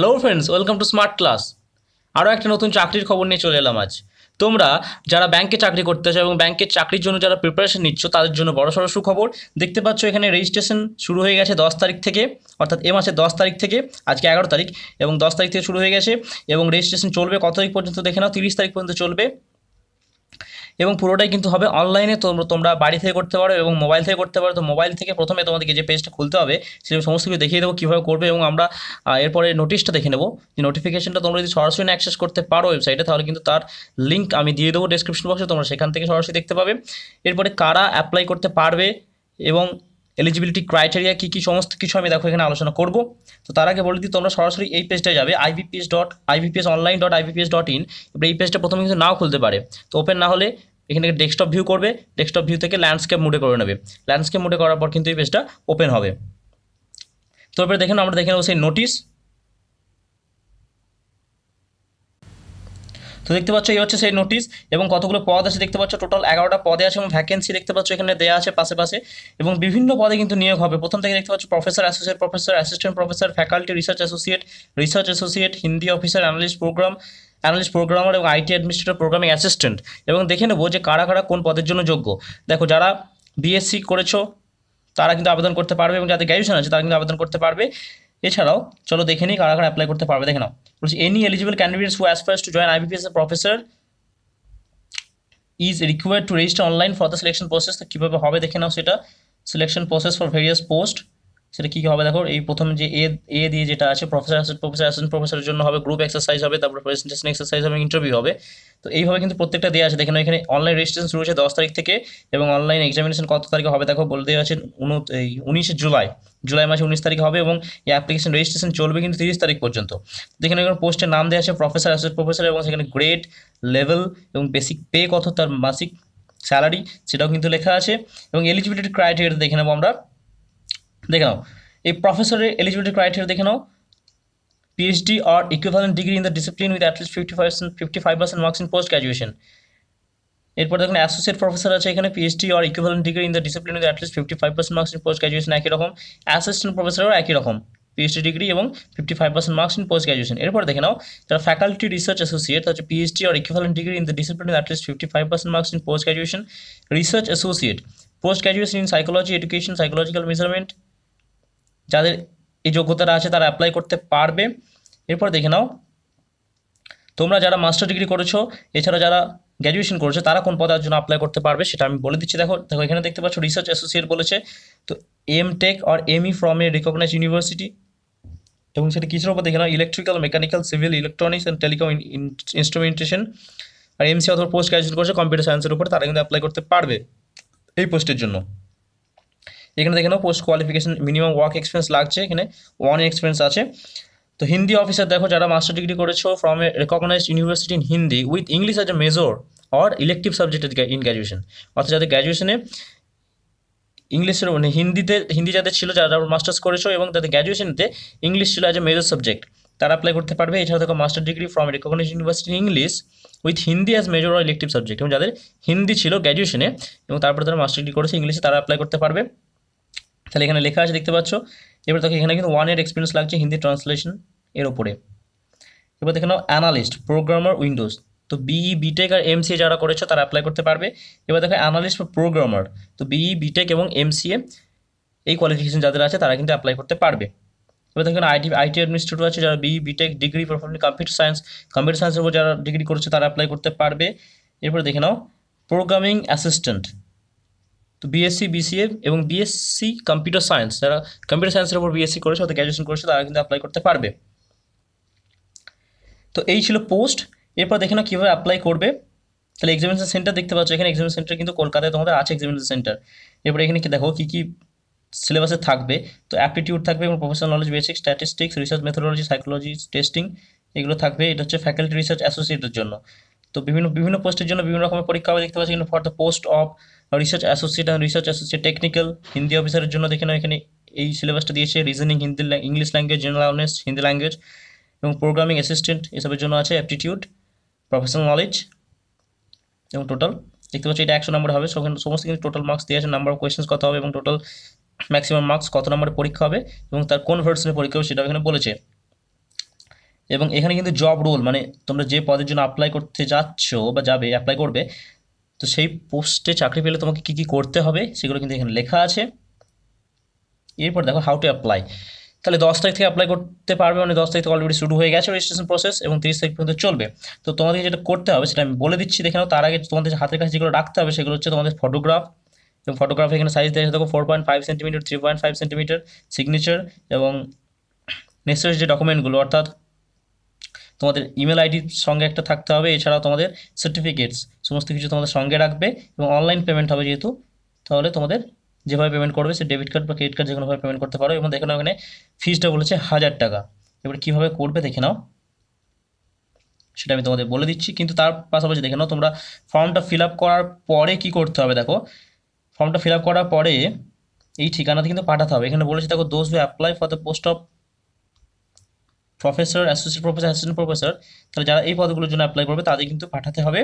hello friends welcome to smart class আরও একটা নতুন চাকরির খবর নিয়ে চলে এলাম আজ তোমরা যারা ব্যাংকে চাকরি করতে চাও এবং ব্যাংকের চাকরির জন্য যারা প্রিপারেশন নিচ্ছ তাদের জন্য বড় সড়ো সুখবর দেখতে পাচ্ছ এখানে রেজিস্ট্রেশন শুরু হয়ে গেছে দশ তারিখ থেকে অর্থাৎ এ মাসের দশ তারিখ থেকে আজকে এগারো তারিখ এবং দশ তারিখ থেকে শুরু হয়ে গেছে এবং রেজিস্ট্রেশন চলবে কত তারিখ পর্যন্ত দেখে নাও তিরিশ তারিখ পর্যন্ত চলবে এবং পুরোটাই কিন্তু হবে অনলাইনে তোমরা বাড়ি থেকে করতে পারো এবং মোবাইল থেকে করতে পারো তো মোবাইল থেকে প্রথমে তোমাদেরকে যে পেজটা খুলতে হবে সে সমস্ত কিছু দেখিয়ে দেবো কীভাবে করবে এবং আমরা এরপরে নোটিশটা দেখে নেবো যে নোটিফিকেশনটা তোমরা যদি সরাসরি অ্যাক্সেস করতে পারো ওয়েবসাইটে তাহলে কিন্তু তার লিঙ্ক আমি দিয়ে দেবো ডিসক্রিপশন বক্সে তোমরা সেখান থেকে সরাসরি দেখতে পাবে এরপরে কারা অ্যাপ্লাই করতে পারবে এবং এলিজিবিলিটি ক্রাইটেরিয়া কী কী সমস্ত কিছু আমি দেখো এখানে আলোচনা করব তো তার আগে বলে দিই তোমরা সরাসরি এই পেজটায় যাবে IBPS dot IBPS online dot IBPS dot in এবার এই পেজটা প্রথমে কিন্তু নাও খুলতে পারে তো ওপেন না হলে এখানে ডেস্কটপ ভিউ করবে ডেস্কটপ ভিউ থেকে ল্যান্ডস্কেপ মুডে করে নেবে ল্যান্ডস্কেপ মুডে করার পর কিন্তু এই পেজটা ওপেন হবে তো এবার দেখেন আমরা দেখে নেবো সেই নোটিশ তো দেখতে পাচ্ছ এই হচ্ছে সেই নোটিশ এবং কতগুলো পদ আছে দেখতে পাচ্ছ টোটাল এগারোটা পদে আছে এবং ভ্যাকেন্সি দেখতে পাচ্ছ এখানে দেওয়া আছে পাশে পাশে এবং বিভিন্ন পদে কিন্তু নিয়োগ হবে প্রথম থেকে দেখতে পাচ্ছ professor associate professor assistant professor faculty research associate research associate Hindi officer analyst program analyst programmer এবং আইটি অ্যাডমিনিস্ট্রেটর প্রোগ্রামিং অ্যাসিস্ট্যান্ট এবং দেখে নেবো যে কারা কারা কোন পদের জন্য যোগ্য দেখো যারা বিএসসি করেছো তারা কিন্তু আবেদন করতে পারবে এবং যাদের গ্র্যাজুয়েশন আছে তারা কিন্তু আবেদন করতে পারবে এছাড়াও চলো দেখে নিই কারা কারা অ্যাপ্লাই করতে পারবে দেখে নাও বলছি any eligible candidates who as first to join IBPS a professor is required to register online for the selection process তো কীভাবে হবে দেখে নাও সেটা selection process for various post সেটা কী হবে দেখো এই প্রথম যে এ এ দিয়ে যেটা আছে প্রফেসর অ্যাসেন্ট প্রফেসর অ্যাসেন্ট প্রফেসরের জন্য হবে গ্রুপ এক্সারসাইজ হবে তারপর প্রেজেন্টেশন এক্সারসাইজ হবে ইন্টারভিউ হবে তো এইভাবে কিন্তু প্রত্যেকটা দেওয়া আছে দেখেন এখানে অনলাইন রেজিস্ট্রেশন শুরু হয়েছে দশ তারিখ থেকে এবং অনলাইন এক্সামিনেশন কত তারিখে হবে দেখো বলে দেওয়া আছে এই উনিশে জুলাই জুলাই মাসে উনিশ তারিখ হবে এবং এই অ্যাপ্লিকেশন রেজিস্ট্রেশন চলবে কিন্তু তিরিশ তারিখ পর্যন্ত দেখেন এখানে পোস্টের নাম দেওয়া আছে প্রফেসর অ্যাসেন্ট প্রফেসর এবং সেখানে গ্রেড লেভেল এবং বেসিক পে কত তার মাসিক স্যালারি সেটাও কিন্তু লেখা আছে এবং এলিজিবিলিটি ক্রাইটেরিয়া দেখে নেবো আমরা দেখে নাও এই প্রফেসরের এলিজিবিলিটি ক্রাইটেরিয়া দেখে নাও পিএইচডি আর equivalent degree in the discipline with at least fifty percent fifty five percent marks in post graduation এরপর দেখুন অ্যাসোসিয়েট প্রফেসর আছে এখানে পিএইচডি আর equivalent degree in the discipline with at least fifty five percent marks in post graduation একই রকম assistant প্রফেসরও একই রকম পিএইচডি ডিগ্রি এবং fifty five percent marks in post graduation এরপর দেখে নাও যারা ফ্যাকাল্টি রিসার্চ অ্যাসোসিয়েট হচ্ছে পিএইচডি আর equivalent degree in the discipline at least fifty five percent marks in post graduation research associate post graduation in psychology education psychological measurement যাদের এই যোগ্যতাটা আছে তারা অ্যাপ্লাই করতে পারবে এরপর দেখে নাও তোমরা যারা মাস্টার ডিগ্রি করেছো এছাড়া যারা গ্র্যাজুয়েশন করেছো তারা কোন পদের জন্য অ্যাপ্লাই করতে পারবে সেটা আমি বলে দিচ্ছি দেখো দেখো এখানে দেখতে পাচ্ছ রিসার্চ অ্যাসোসিয়েট বলেছে তো M tech or M E from a recognise university এবং সেটা কিছুর উপর দেখে নাও electrical mechanical civil electronics and telecom instrumentation আর এমসি অথবা পোস্ট গ্রাজুয়েশন করেছে কম্পিউটার সায়েন্সের উপর তারা কিন্তু অ্যাপ্লাই করতে পারবে এই পোস্টের জন্য এখানে দেখে নাও post qualification minimum work experience লাগছে এখানে ওয়ান এক্সপিরিয়েন্স আছে তো হিন্দি অফিসার দেখো যারা মাস্টার ডিগ্রি করেছো from a recognise university in Hindi with English as a major or elective subject in graduation অর্থাৎ যাদের গ্র্যাজুয়েশনে ইংলিশের মানে হিন্দিতে হিন্দি যাদের ছিল যারা মাস্টার্স করেছো এবং তাদের গ্র্যাজুয়েশনতে ইংলিশ ছিল অ্যাজ এ মেজর সাবজেক্ট তারা অ্যাপ্লাই করতে পারবে এছাড়া দেখো master degree from recognise university English with Hindi as major or elective subject এবং যাদের হিন্দি ছিল গ্র্যাজুয়েশনে এবং তারপরে তারা মাস্টার ডিগ্রি করেছে ইংলিশে তারা অ্যাপ্লাই করতে পারবে তাহলে এখানে লেখা আছে দেখতে পাচ্ছ এবার দেখো এখানে কিন্তু ওয়ান ইয়ার এক্সপিরিয়েন্স লাগছে হিন্দি ট্রান্সলেশন এর ওপরে এবার দেখে নাও অ্যানালিস্ট প্রোগ্রামার উইন্ডোজ তো বিই বিটেক e, আর এমসিএ যারা করেছে তারা অ্যাপ্লাই করতে পারবে এবার দেখো অ্যানালিস্ট বা প্রোগ্রামার তো বিই বিটেক e, এবং এমসিএ এই কোয়ালিফিকেশন যাদের আছে তারা কিন্তু অ্যাপ্লাই করতে পারবে এবার দেখেন আইটি আইটি অ্যাডমিনিস্ট্রেটর আছে যারা BE BTech degree performing computer science computer সায়েন্সের উপর যারা ডিগ্রি করেছে তারা অ্যাপ্লাই করতে পারবে এরপরে দেখে নাও প্রোগ্রামিং অ্যাসিস্ট্যান্ট তো বিএসসি বিসিএ এবং বিএসসি কম্পিউটার সায়েন্স যারা কম্পিউটার সায়েন্সের উপর বিএসসি করেছে অর্থাৎ গ্র্যাজুয়েশন করেছে তারা কিন্তু অ্যাপ্লাই করতে পারবে তো এই ছিল পোস্ট এরপর দেখে না কীভাবে অ্যাপ্লাই করবে তাহলে এক্সামিনেশন সেন্টার দেখতে পাচ্ছ এখানে এক্সামিনেশন সেন্টার কিন্তু কলকাতায় তোমাদের আছে এক্সামিনেশন সেন্টার এরপর এখানে কি দেখো কী কী সিলেবাসে থাকবে তো অ্যাপটিটিউড থাকবে এবং professional knowledge basic statistics research methodology psychology testing এগুলো থাকবে এটা হচ্ছে ফ্যাকাল্টি রিসার্চ অ্যাসোসিয়েটের জন্য তো বিভিন্ন বিভিন্ন পোস্টের জন্য বিভিন্ন রকমের পরীক্ষা হবে দেখতে পাচ্ছি কিন্তু for the post of research associate and research associate technical Hindi অফিসারের জন্য দেখে নাও এখানে এই সিলেবাসটা দিয়েছে reasoning Hindi English language general awareness Hindi language এবং প্রোগ্রামিং অ্যাসিস্ট্যান্ট এসবের জন্য আছে অ্যাপটিটিউড প্রফেশনাল নলেজ এবং টোটাল দেখতে পাচ্ছি এটা একশো নম্বর হবে সমস্ত কিন্তু টোটাল মার্কস দিয়ে আছে নাম্বার অফ কোয়েশ্চেন্স কত হবে এবং টোটাল ম্যাক্সিমাম মার্কস কত নম্বরে পরীক্ষা হবে এবং তার কোন ভার্সনের পরীক্ষা হবে সেটা এখানে বলেছে এবং এখানে কিন্তু জব রোল মানে তোমরা যে পদের জন্য অ্যাপ্লাই করতে যাচ্ছ বা যাবে অ্যাপ্লাই করবে তো সেই পোস্টে চাকরি পেলে তোমাকে কী কী করতে হবে সেগুলো কিন্তু এখানে লেখা আছে এরপর দেখো হাউ টু অ্যাপ্লাই তাহলে দশ তারিখ থেকে অ্যাপ্লাই করতে পারবে মানে দশ তারিখ থেকে অলরেডি শুরু হয়ে গেছে রেজিস্ট্রেশন প্রসেস এবং তিরিশ তারিখ পর্যন্ত চলবে তো তোমাদের যেটা করতে হবে সেটা আমি বলে দিচ্ছি দেখে তার আগে তোমাদের হাতের কাছে যেগুলো রাখতে হবে সেগুলো হচ্ছে তোমাদের ফটোগ্রাফ এবং ফটোগ্রাফ এখানে সাইজ দেখে থাকো four point five centimetre three point five centimetre signature এবং নেসেসারি যে ডকুমেন্টগুলো অর্থাৎ তোমাদের ইমেল আইডির সঙ্গে একটা থাকতে হবে এছাড়াও তোমাদের সার্টিফিকেটস সমস্ত কিছু তোমাদের সঙ্গে রাখবে এবং অনলাইন পেমেন্ট হবে যেহেতু তাহলে তোমাদের যেভাবে পেমেন্ট করবে সে ডেবিট কার্ড বা ক্রেডিট কার্ড যে কোনোভাবে পেমেন্ট করতে পারো এবং দেখে নাও এখানে ফিজটা বলেছে হাজার টাকা এবার কীভাবে করবে দেখে নাও সেটা আমি তোমাদের বলে দিচ্ছি কিন্তু তার পাশাপাশি দেখে নাও তোমরা ফর্মটা ফিল আপ করার পরে কি করতে হবে দেখো ফর্মটা ফিল আপ করার পরে এই ঠিকানাতে কিন্তু পাঠাতে হবে এখানে বলেছে দেখো those apply for the post of professor associate professor assistant professor তাহলে যারা এই পদগুলোর জন্য অ্যাপ্লাই করবে তাদের কিন্তু পাঠাতে হবে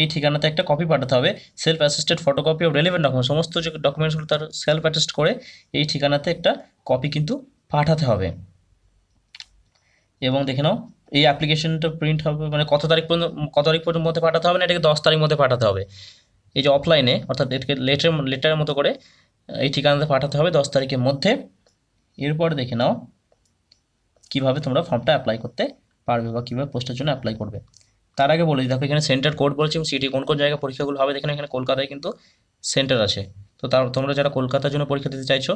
এই ঠিকানাতে একটা কপি পাঠাতে হবে self attested photocopy of relevant document সমস্ত যে ডকুমেন্টসগুলো তার সেলফ অ্যাটেস্ট করে এই ঠিকানাতে একটা কপি কিন্তু পাঠাতে হবে এবং দেখে নাও এই অ্যাপ্লিকেশনটা প্রিন্ট হবে মানে কত তারিখ পর্যন্ত কত তারিখ পর্যন্ত মধ্যে পাঠাতে হবে না এটাকে দশ তারিখ মধ্যে পাঠাতে হবে এই যে অফলাইনে অর্থাৎ এটাকে লেটার লেটারের মতো করে এই ঠিকানাতে পাঠাতে হবে দশ তারিখের মধ্যে এরপর দেখে নাও কিভাবে তোমরা ফর্মটা অ্যাপ্লাই করতে পারবে বা কীভাবে পোস্টের জন্য অ্যাপ্লাই করবে তার আগে বলে দেখো এখানে সেন্টার কোড বলছি এবং সিটি কোন কোন জায়গায় পরীক্ষাগুলো হবে দেখেন এখানে কলকাতায় কিন্তু সেন্টার আছে তো তার তোমরা যারা কলকাতার জন্য পরীক্ষা দিতে চাইছো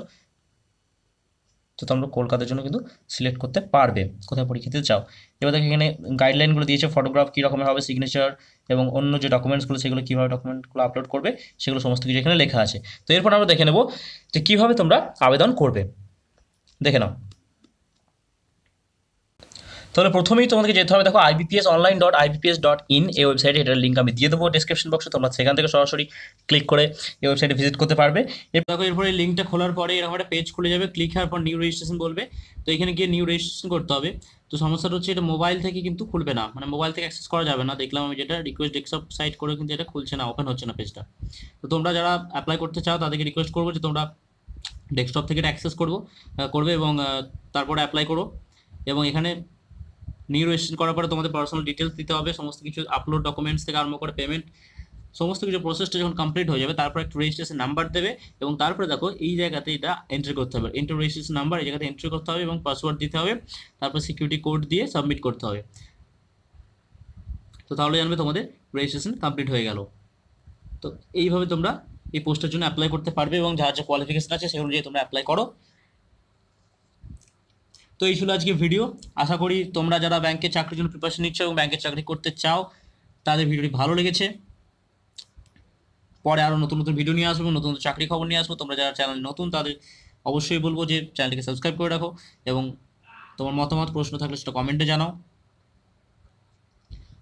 তো তোমরা কলকাতার জন্য কিন্তু সিলেক্ট করতে পারবে কোথায় পরীক্ষা দিতে চাও এবার দেখো এখানে গাইডলাইনগুলো দিয়েছে ফটোগ্রাফ কী হবে সিগনেচার এবং অন্য যে ডকুমেন্টসগুলো সেগুলো কীভাবে ডকুমেন্টগুলো আপলোড করবে সেগুলো সমস্ত কিছু এখানে লেখা আছে তো এরপর আমরা দেখে নেব যে কীভাবে তোমরা আবেদন করবে দেখে নাও তাহলে প্রথমেই তোমাদেরকে যেতে হবে দেখো IBPS online dot IBPS dot in এই ওয়েবসাইটে এটার লিঙ্ক আমি দিয়ে দেবো ডিসক্রিপশন বক্সে তোমরা সেখান থেকে সরাসরি ক্লিক করে এই ওয়েবসাইটে ভিজিট করতে পারবে এরপর দেখো এরপরে লিঙ্কটা খোলার পরে এরকম একটা পেজ খুলে যাবে ক্লিক হওয়ার পর নিউ রেজিস্ট্রেশন বলবে তো এখানে গিয়ে নিউ রেজিস্ট্রেশন করতে হবে তো সমস্যাটা হচ্ছে এটা মোবাইল থেকে কিন্তু খুলবে না মানে মোবাইল থেকে অ্যাক্সেস করা যাবে না দেখলাম আমি যেটা রিকোয়েস্ট ডেস্কটপ সাইট করে কিন্তু এটা খুলছে না ওপেন হচ্ছে না পেজটা তো তোমরা যারা অ্যাপ্লাই করতে চাও তাদেরকে রিকোয়েস্ট করবো যে তোমরা ডেস্কটপ থেকে এটা অ্যাক্সেস করবো করবে এবং তারপরে অ্যাপ্লাই করো এবং এখানে নিউ রেজিস্ট্রেশন করার পরে তোমাদের পার্সোনাল ডিটেলস দিতে হবে সমস্ত কিছু আপলোড ডকুমেন্টস থেকে আরম্ভ করে পেমেন্ট সমস্ত কিছু প্রসেসটা যখন কমপ্লিট হয়ে যাবে তারপর একটা রেজিস্ট্রেশন নাম্বার দেবে এবং তারপরে দেখো এই জায়গাতে এটা এন্ট্রি করতে হবে এন্ট্রি রেজিস্ট্রেশন নাম্বার এই জায়গাতে এন্ট্রি করতে হবে এবং পাসওয়ার্ড দিতে হবে তারপর সিকিউরিটি কোড দিয়ে সাবমিট করতে হবে তো তাহলে জানবে তোমাদের রেজিস্ট্রেশন কমপ্লিট হয়ে গেল তো এইভাবে তোমরা এই পোস্টের জন্য অ্যাপ্লাই করতে পারবে এবং যা যা কোয়ালিফিকেশন আছে সেই অনুযায়ী তোমরা অ্যাপ্লাই করো তো এই ছিল আজকে ভিডিও আশা করি তোমরা যারা ব্যাংকের চাকরির জন্য প্রিপারেশন নিচ্ছ এবং ব্যাংকের চাকরি করতে চাও তাদের ভিডিওটি ভালো লেগেছে পরে আরও নতুন নতুন ভিডিও নিয়ে আসবো নতুন নতুন চাকরি খবর নিয়ে আসবো তোমরা যারা চ্যানেল নতুন তাদের অবশ্যই বলবো যে চ্যানেলটিকে সাবস্ক্রাইব করে রাখো এবং তোমার মতামত প্রশ্ন থাকলে সেটা কমেন্টে জানাও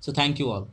সো থ্যাংক ইউ অল